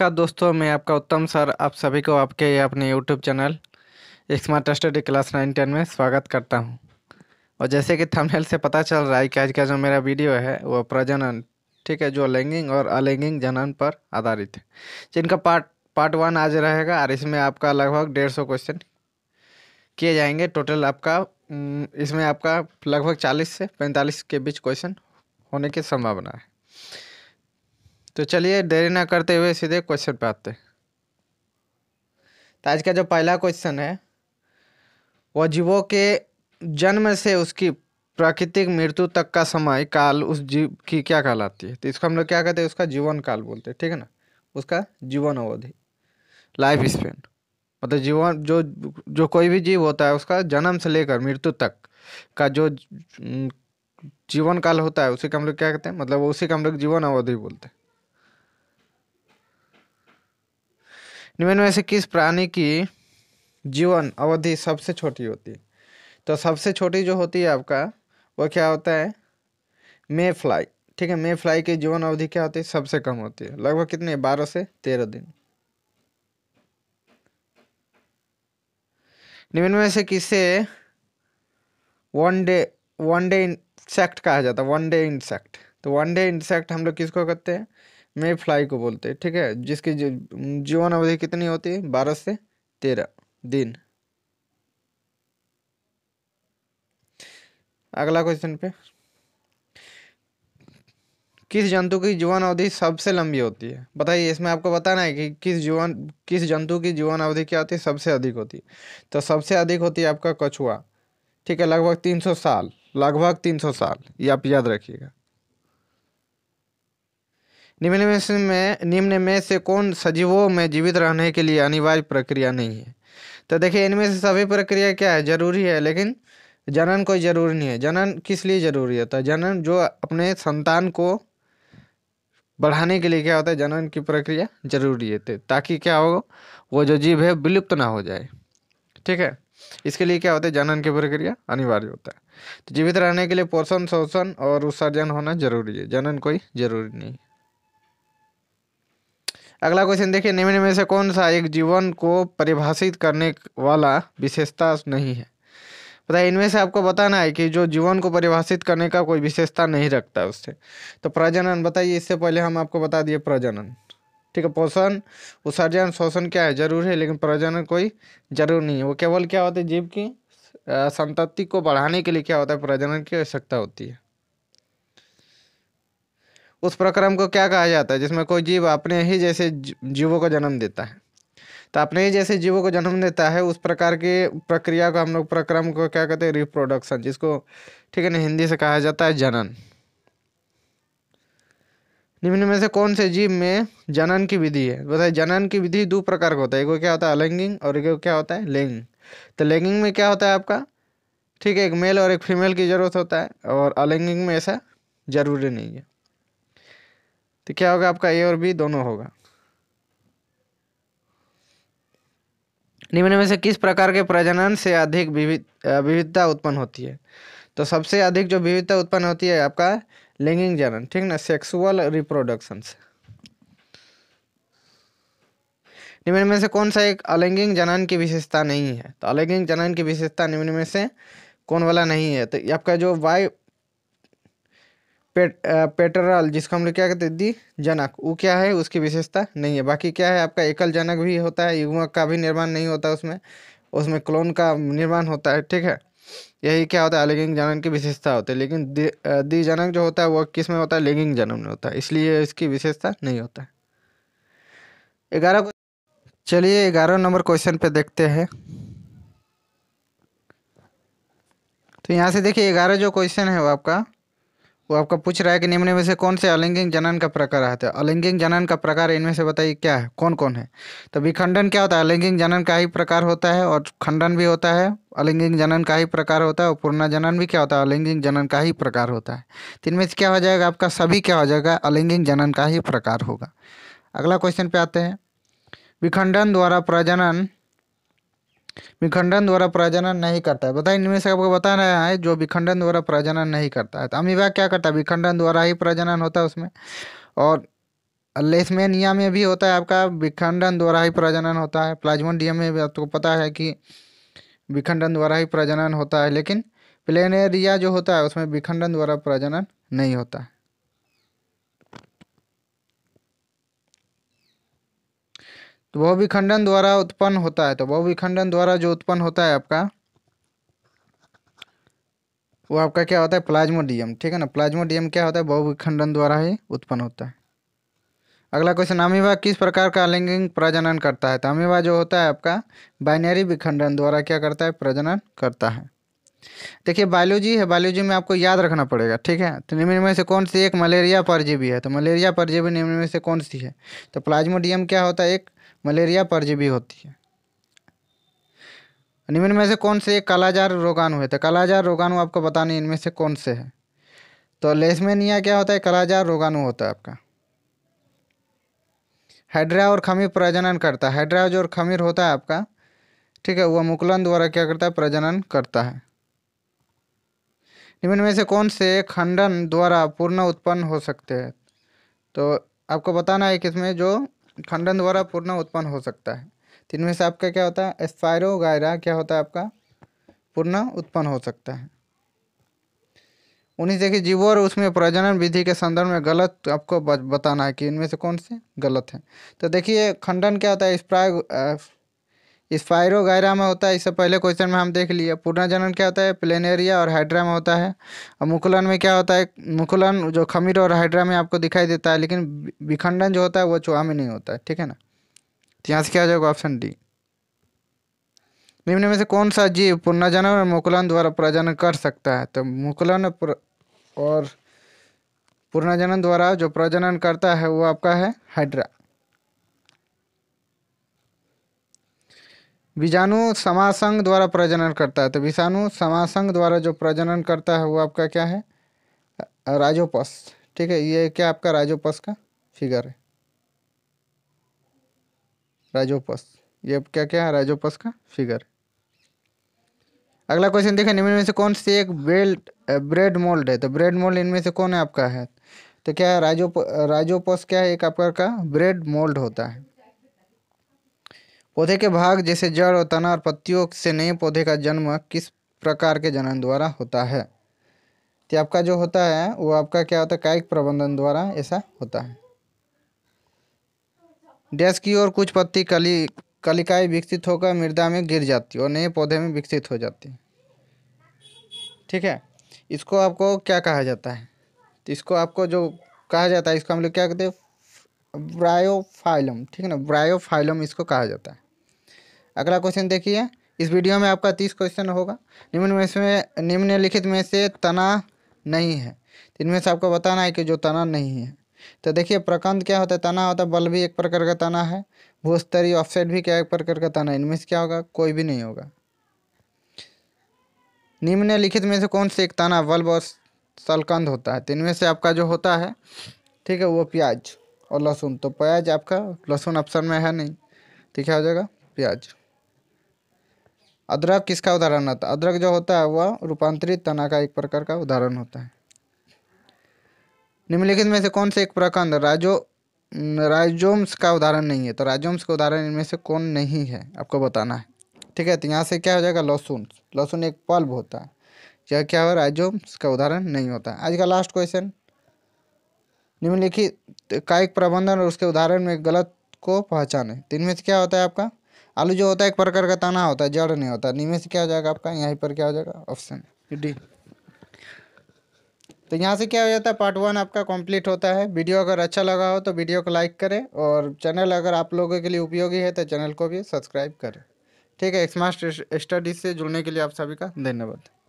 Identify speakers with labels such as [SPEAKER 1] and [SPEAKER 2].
[SPEAKER 1] नमस्कार दोस्तों मैं आपका उत्तम सर आप सभी को आपके अपने YouTube channel Smart Study class nine ten में स्वागत करता हूं और जैसे कि थंबनेल से पता चल रहा है कि आज का जो मेरा वीडियो है वो प्रजनन ठीक है जो लैंगिंग और अलैंगिंग जनन पर आधारित है जिनका पार्ट पार्ट वन आज रहेगा और इसमें आपका लगभग डेढ़ सौ क्वेश्चन किए जाएंगे टोटल आपका हम्म, इसमें आपका लगभग चालीस से पैंतालीस के बीच क्वेश्चन होने की संभावना है तो चलिए देरी ना करते हुए सीधे क्वेश्चन पे आते तो आज का जो पहला क्वेश्चन है वह जीवों के जन्म से उसकी प्राकृतिक मृत्यु तक का समय काल उस जीव की क्या कहलाती है तो इसको हम लोग क्या कहते हैं उसका जीवन काल बोलते हैं ठीक है ना उसका जीवन अवधि लाइफ स्पेन मतलब जीवन जो जो कोई भी जीव होता है उसका जन्म से लेकर मृत्यु तक का जो जीवन काल होता है उसी का हम लोग क्या कहते हैं मतलब उसी का हम लोग जीवन अवधि बोलते हैं निम्न में से किस प्राणी की जीवन अवधि सबसे छोटी होती है तो सबसे छोटी जो होती है आपका वो क्या होता है मे फ्लाई ठीक है मे फ्लाई की जीवन अवधि क्या होती है सबसे कम होती है लगभग कितने बारह से तेरह दिन निम्न में से किसे one day one day insect कहा जाता है वन डे इंसेक्ट तो वन डे इंसेक्ट हम लोग किसको कहते हैं मे फ्लाई को बोलते हैं ठीक है जिसकी जीवन अवधि कितनी होती है बारह से तेरह दिन अगला क्वेश्चन पे किस जंतु की जीवन अवधि सबसे लंबी होती है बताइए इसमें आपको बताना है कि किस जीवन किस जंतु की जीवन अवधि क्या होती है सबसे अधिक होती है तो सबसे अधिक होती है आपका कछुआ ठीक है लगभग तीन सौ साल लगभग तीन सौ साल ये आप याद रखिएगा निम्न में से में निम्न में से कौन सजीवों में जीवित रहने के लिए अनिवार्य प्रक्रिया नहीं है तो देखिए इनमें से सभी प्रक्रिया क्या है जरूरी है लेकिन जनन कोई जरूरी नहीं है जनन किस लिए जरूरी होता है जनन जो अपने संतान को बढ़ाने के लिए क्या होता है जनन की प्रक्रिया जरूरी है ताकि क्या हो वो जो जीव है विलुप्त ना हो जाए ठीक है इसके लिए क्या होता है जनन की प्रक्रिया अनिवार्य होता है तो जीवित रहने के लिए पोषण शोषण और उत्सर्जन होना जरूरी है जनन कोई जरूरी नहीं है अगला क्वेश्चन देखिए निम्न में से कौन सा एक जीवन को परिभाषित करने वाला विशेषता नहीं है बताइए इनमें से आपको बताना है कि जो जीवन को परिभाषित करने का कोई विशेषता नहीं रखता उससे तो प्रजनन बताइए इससे पहले हम आपको बता दिए प्रजनन ठीक है पोषण उत्सर्जन शोषण क्या है जरूर है लेकिन प्रजनन कोई जरूर नहीं है वो केवल क्या होता है जीव की संतति को बढ़ाने के लिए क्या होता है प्रजनन की आवश्यकता होती है उस प्रक्रम को क्या कहा जाता है जिसमें कोई जीव अपने ही जैसे जीवों को जन्म देता है तो अपने ही जैसे जीवों को जन्म देता है उस प्रकार की प्रक्रिया को हम लोग प्रक्रम को क्या कहते हैं रिप्रोडक्शन जिसको ठीक है ना हिंदी से कहा जाता है जनन निम्न में से कौन से जीव में जनन की विधि है बताए जनन की विधि दो प्रकार का होता है एक क्या होता है अलैंगिंग और एक क्या होता है लैंग तो लैंगिंग में क्या होता है आपका ठीक है एक मेल और एक फीमेल की ज़रूरत होता है और अलैंगिंग में ऐसा ज़रूरी नहीं है तो क्या होगा आपका ए और बी दोनों होगा निम्न में से किस प्रकार के प्रजनन से अधिक विविधता उत्पन्न होती है तो सबसे अधिक जो विविधता उत्पन्न होती है आपका लिंगिंग जनन ठीक ना सेक्सुअल रिप्रोडक्शन से निम्न में से कौन सा एक अलैंगिक जनन की विशेषता नहीं है तो अलैंगिक जनन की विशेषता निम्न में से कौन वाला नहीं है तो आपका जो वाई पेट पेटरल जिसको हम लोग क्या कहते हैं दी जनक वो क्या है उसकी विशेषता नहीं है बाकी क्या है आपका एकल जनक भी होता है युग्मक का भी निर्माण नहीं होता उसमें उसमें क्लोन का निर्माण होता है ठीक है यही क्या होता है अलैंगिक जनन की विशेषता होती है लेकिन दी जनक जो होता है वह किस में होता है लिंगिंग जनन में होता है इसलिए इसकी विशेषता नहीं होता है ग्यारह चलिए ग्यारह नंबर क्वेश्चन पे देखते हैं तो यहाँ से देखिए ग्यारह जो क्वेश्चन है वो आपका वो आपका पूछ रहा है कि निम्न में से कौन से अलिंगिक जनन का प्रकार आता है अलिंगिक जनन का प्रकार इनमें से बताइए क्या है कौन कौन है तो विखंडन क्या होता है अलिंगिक जनन का ही प्रकार होता है और खंडन भी होता है अलिंगिक जनन का ही प्रकार होता है और पूर्णा जनन भी क्या होता है अलिंगिक जनन का ही प्रकार होता है तो इनमें से क्या हो जाएगा आपका सभी क्या हो जाएगा अलिंगिक जनन का ही प्रकार होगा अगला क्वेश्चन पे आते हैं विखंडन द्वारा प्रजनन विखंडन द्वारा प्रजनन नहीं करता है बताए इनमें से आपको बता रहे है जो विखंडन द्वारा प्रजनन नहीं करता है तो अमीबा क्या करता है विखंडन द्वारा ही प्रजनन होता है उसमें और लेसमेनिया में भी होता है आपका विखंडन द्वारा ही प्रजनन होता है प्लाज्मोडियम में भी आपको पता है कि विखंडन द्वारा ही प्रजनन होता है लेकिन प्लेनेरिया जो होता है उसमें विखंडन द्वारा प्रजनन नहीं होता है तो बहुविखंडन द्वारा उत्पन्न होता है तो बहुविखंडन द्वारा जो उत्पन्न होता है आपका वो आपका क्या होता है प्लाज्मोडियम ठीक है ना प्लाज्मोडियम क्या होता है बहुविखंडन द्वारा ही उत्पन्न होता है अगला क्वेश्चन अमीबा किस प्रकार का अलिंगिक प्रजनन करता है तो अमीबा जो होता है आपका बाइनरी विखंडन द्वारा क्या करता है प्रजनन करता है देखिए बायोलॉजी है बायोलॉजी में आपको याद रखना पड़ेगा ठीक है तो निम्न में से कौन सी एक मलेरिया परजीवी है तो मलेरिया परजीवी निम्न में से कौन सी है तो प्लाज्मोडियम क्या होता है एक मलेरिया परजीवी होती है निम्न में से कौन से एक कालाजार रोगाणु है तो कालाजार रोगाणु आपको बताने इनमें से कौन से है तो लेसमेनिया क्या होता है कालाजार रोगाणु होता है आपका हाइड्रा और खमीर प्रजनन करता है हाइड्रा जो और खमीर होता है आपका ठीक है वह मुकुलन द्वारा क्या करता है प्रजनन करता है निम्न में से कौन से खंडन द्वारा पूर्ण उत्पन्न हो सकते हैं तो आपको बताना है कि इसमें जो खंडन द्वारा पुनः उत्पन्न हो सकता है तीन में से आपका क्या होता है स्पायरो गायरा क्या होता है आपका पुनः उत्पन्न हो सकता है उन्हीं देखिए जीवो और उसमें प्रजनन विधि के संदर्भ में गलत आपको बताना है कि इनमें से कौन से गलत है तो देखिए खंडन क्या होता है स्प्राय स्पायरो में होता है इससे पहले क्वेश्चन में हम देख लिया पुनर्जनन क्या होता है प्लेन एरिया और हाइड्रा में होता है और मुकुलन में क्या होता है मुकुलन जो खमीर और हाइड्रा में आपको दिखाई देता है लेकिन विखंडन जो होता है वो चूहा में नहीं होता है ठीक है ना तो यहाँ से क्या हो जाएगा ऑप्शन डी निम्न में से कौन सा जीव पुनर्जनन और मुकुलन द्वारा प्रजनन कर सकता है तो मुकुलन और पुनर्जनन द्वारा जो प्रजनन करता है वो आपका है हाइड्रा बीजाणु समासंग द्वारा प्रजनन करता है तो विषाणु समासंग द्वारा जो प्रजनन करता है वो आपका क्या है राजोपस ठीक है ये क्या आपका राजोपस का फिगर है राजोपस ये क्या क्या है राजोपस का फिगर अगला क्वेश्चन देखें निम्न में से कौन सी एक बेल्ट ब्रेड मोल्ड है तो ब्रेड मोल्ड इनमें से कौन है आपका है तो क्या राजोप राजोपस क्या है एक आपका का ब्रेड मोल्ड होता है पौधे के भाग जैसे जड़ और तना और पत्तियों से नए पौधे का जन्म किस प्रकार के जनन द्वारा होता है तो आपका जो होता है वो आपका क्या होता है कायिक प्रबंधन द्वारा ऐसा होता है डैस की ओर कुछ पत्ती कली कलिकाएँ विकसित होकर मृदा में गिर जाती और नए पौधे में विकसित हो जाती ठीक है इसको आपको क्या कहा जाता है तो इसको आपको जो कहा जाता है इसको हम लोग क्या कहते हैं ब्रायोफाइलम ठीक है ना ब्रायोफाइलम इसको कहा जाता है अगला क्वेश्चन देखिए इस वीडियो में आपका तीस क्वेश्चन होगा निम्न में से निम्नलिखित में से तना नहीं है तो इनमें से आपको बताना है कि जो तना नहीं है तो देखिए प्रकंद क्या होता है तना होता है बल भी एक प्रकार का तना है भूस्तरी ऑफसेट भी क्या एक प्रकार का तना है इनमें से क्या होगा कोई भी नहीं होगा निम्नलिखित में से कौन से एक तना बल्ब और सलकंद होता है तो इनमें से आपका जो होता है ठीक है वो प्याज और लहसुन तो प्याज आपका लहसुन ऑप्शन में है नहीं तो क्या हो जाएगा प्याज अदरक किसका उदाहरण होता है अदरक जो होता है वह रूपांतरित तना का एक प्रकार का उदाहरण होता है निम्नलिखित में से कौन से एक प्रखंड राजो राइजोम्स का उदाहरण नहीं है तो राइजोम्स का उदाहरण इनमें से कौन नहीं है आपको बताना है ठीक है तो यहाँ से क्या हो जाएगा लहसुन लहसुन एक पल्ब होता है यह क्या हो राइजोम्स का उदाहरण नहीं होता है आज का लास्ट क्वेश्चन निम्नलिखित कायिक प्रबंधन और उसके उदाहरण में गलत को पहचाने तो इनमें से क्या होता है आपका आलू जो होता है एक प्रकार का तना होता है जड़ नहीं होता नीमे से क्या हो जाएगा आपका यहाँ पर क्या हो जाएगा ऑप्शन डी तो यहाँ से क्या हो जाता है पार्ट वन आपका कंप्लीट होता है वीडियो अगर अच्छा लगा हो तो वीडियो को लाइक करें और चैनल अगर आप लोगों के लिए उपयोगी है तो चैनल को भी सब्सक्राइब करें ठीक है एक्समार्ट स्टडीज से जुड़ने के लिए आप सभी का धन्यवाद